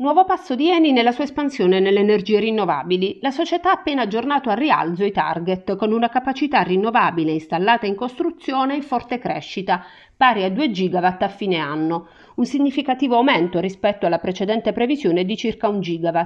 Nuovo passo di Eni nella sua espansione nelle energie rinnovabili. La società ha appena aggiornato al rialzo i target con una capacità rinnovabile installata in costruzione in forte crescita, pari a 2 GW a fine anno, un significativo aumento rispetto alla precedente previsione di circa 1 GW.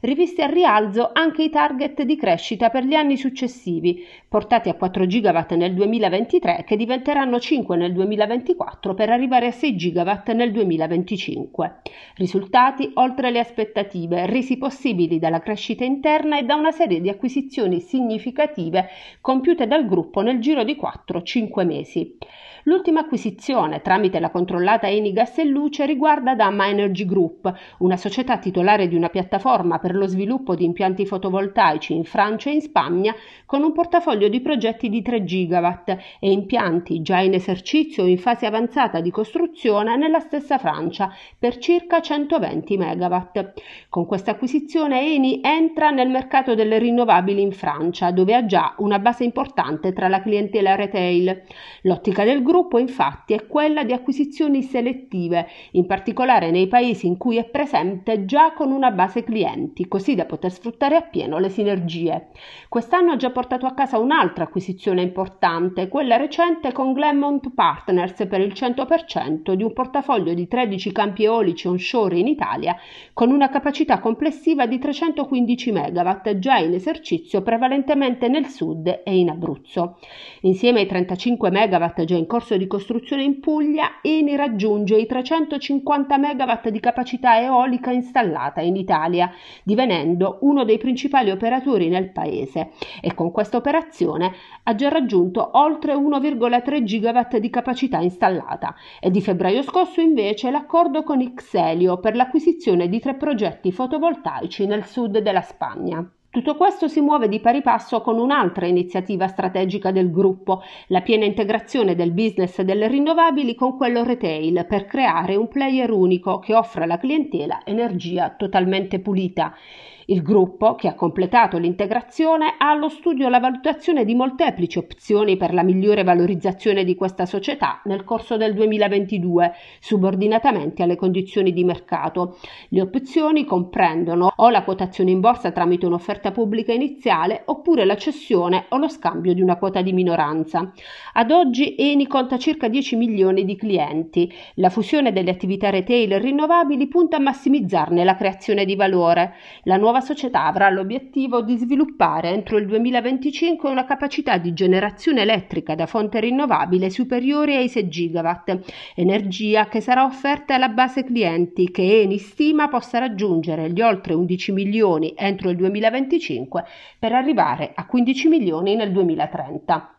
Rivisti al rialzo anche i target di crescita per gli anni successivi, portati a 4 GW nel 2023 che diventeranno 5 nel 2024 per arrivare a 6 GW nel 2025. Risultati oltre le aspettative, resi possibili dalla crescita interna e da una serie di acquisizioni significative compiute dal gruppo nel giro di 4-5 mesi. L'ultima acquisizione acquisizione tramite la controllata Eni Gas e Luce riguarda Damma Energy Group, una società titolare di una piattaforma per lo sviluppo di impianti fotovoltaici in Francia e in Spagna con un portafoglio di progetti di 3 gigawatt e impianti già in esercizio o in fase avanzata di costruzione nella stessa Francia per circa 120 megawatt. Con questa acquisizione Eni entra nel mercato delle rinnovabili in Francia, dove ha già una base importante tra la clientela retail. L'ottica del gruppo infatti infatti è quella di acquisizioni selettive, in particolare nei paesi in cui è presente già con una base clienti, così da poter sfruttare appieno le sinergie. Quest'anno ha già portato a casa un'altra acquisizione importante, quella recente con Glenmont Partners per il 100% di un portafoglio di 13 campi eolici onshore in Italia con una capacità complessiva di 315 MW già in esercizio prevalentemente nel sud e in Abruzzo. Insieme ai 35 MW già in corso di costruzione produzione in Puglia Eni raggiunge i 350 MW di capacità eolica installata in Italia, divenendo uno dei principali operatori nel paese e con questa operazione ha già raggiunto oltre 1,3 GW di capacità installata. È di febbraio scorso invece l'accordo con Xelio per l'acquisizione di tre progetti fotovoltaici nel sud della Spagna. Tutto questo si muove di pari passo con un'altra iniziativa strategica del gruppo, la piena integrazione del business delle rinnovabili con quello retail per creare un player unico che offra alla clientela energia totalmente pulita. Il gruppo, che ha completato l'integrazione, ha allo studio la valutazione di molteplici opzioni per la migliore valorizzazione di questa società nel corso del 2022, subordinatamente alle condizioni di mercato. Le opzioni comprendono o la quotazione in borsa tramite un'offerta pubblica iniziale oppure la cessione o lo scambio di una quota di minoranza. Ad oggi Eni conta circa 10 milioni di clienti. La fusione delle attività retail rinnovabili punta a massimizzarne la creazione di valore. La nuova nuova società avrà l'obiettivo di sviluppare entro il 2025 una capacità di generazione elettrica da fonte rinnovabile superiore ai 6 gigawatt, energia che sarà offerta alla base clienti che Eni stima possa raggiungere gli oltre 11 milioni entro il 2025 per arrivare a 15 milioni nel 2030.